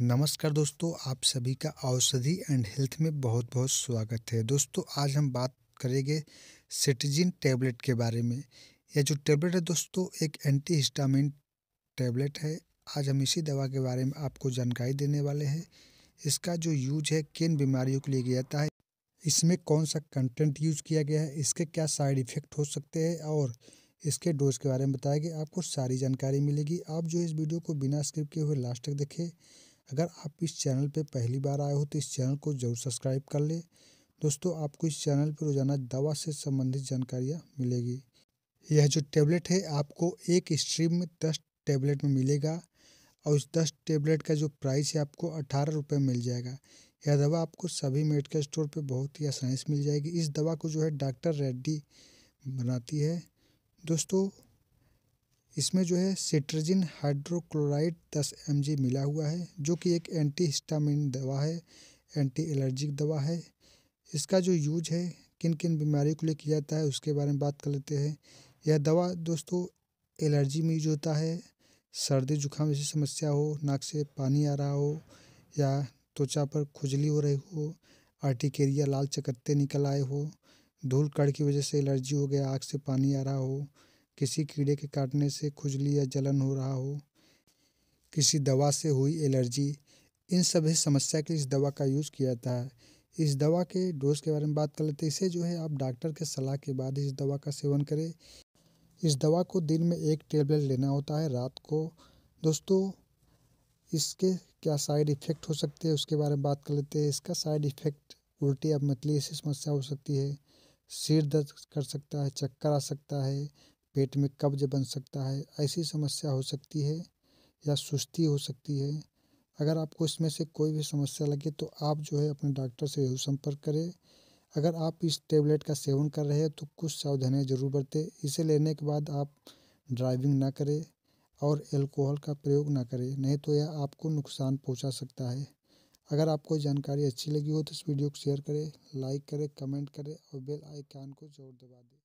नमस्कार दोस्तों आप सभी का औषधि एंड हेल्थ में बहुत बहुत स्वागत है दोस्तों आज हम बात करेंगे सिटीजिन टैबलेट के बारे में यह जो टैबलेट है दोस्तों एक एंटी हिस्टामिन टैबलेट है आज हम इसी दवा के बारे में आपको जानकारी देने वाले हैं इसका जो यूज है किन बीमारियों के लिए किया जाता है इसमें कौन सा कंटेंट यूज किया गया है इसके क्या साइड इफेक्ट हो सकते हैं और इसके डोज के बारे में बताया गया आपको सारी जानकारी मिलेगी आप जो इस वीडियो को बिना स्क्रिप्ट किए हुए लास्ट तक देखें अगर आप इस चैनल पर पहली बार आए हो तो इस चैनल को जरूर सब्सक्राइब कर लें दोस्तों आपको इस चैनल पर रोजाना दवा से संबंधित जानकारियाँ मिलेगी यह जो टेबलेट है आपको एक स्ट्रीम में दस टेबलेट में मिलेगा और उस दस टेबलेट का जो प्राइस है आपको अठारह रुपये मिल जाएगा यह दवा आपको सभी मेडिकल स्टोर पे बहुत ही आसानी से मिल जाएगी इस दवा को जो है डॉक्टर रेड्डी बनाती है दोस्तों इसमें जो है सिट्रजिन हाइड्रोक्लोराइड दस एम मिला हुआ है जो कि एक एंटी हिस्टामिन दवा है एंटी एलर्जिक दवा है इसका जो यूज है किन किन बीमारी के लिए किया जाता है उसके बारे में बात कर लेते हैं यह दवा दोस्तों एलर्जी में यूज होता है सर्दी जुकाम जैसी समस्या हो नाक से पानी आ रहा हो या त्वचा पर खुजली हो रही हो आर्टिकेरिया लाल चकत्ते निकल आए हो धूल कड़ की वजह से एलर्जी हो गया आँख से पानी आ रहा हो किसी कीड़े के काटने से खुजली या जलन हो रहा हो किसी दवा से हुई एलर्जी इन सभी समस्या के लिए इस दवा का यूज़ किया जाता है इस दवा के डोज के बारे में बात कर लेते हैं इसे जो है आप डॉक्टर के सलाह के बाद इस दवा का सेवन करें इस दवा को दिन में एक टेबलेट लेना होता है रात को दोस्तों इसके क्या साइड इफ़ेक्ट हो सकते हैं उसके बारे में बात कर लेते हैं इसका साइड इफ़ेक्ट उल्टी या मतली ऐसी समस्या हो सकती है सिर दर्द कर सकता है चक्कर आ सकता है पेट में कब्ज बन सकता है ऐसी समस्या हो सकती है या सुस्ती हो सकती है अगर आपको इसमें से कोई भी समस्या लगे तो आप जो है अपने डॉक्टर से जरूर संपर्क करें अगर आप इस टेबलेट का सेवन कर रहे हैं तो कुछ सावधानियाँ जरूर बरतें इसे लेने के बाद आप ड्राइविंग ना करें और एल्कोहल का प्रयोग ना करें नहीं तो यह आपको नुकसान पहुंचा सकता है अगर आपको जानकारी अच्छी लगी हो तो इस वीडियो को शेयर करें लाइक करें कमेंट करें और बेल आइकन को जरूर दबा दें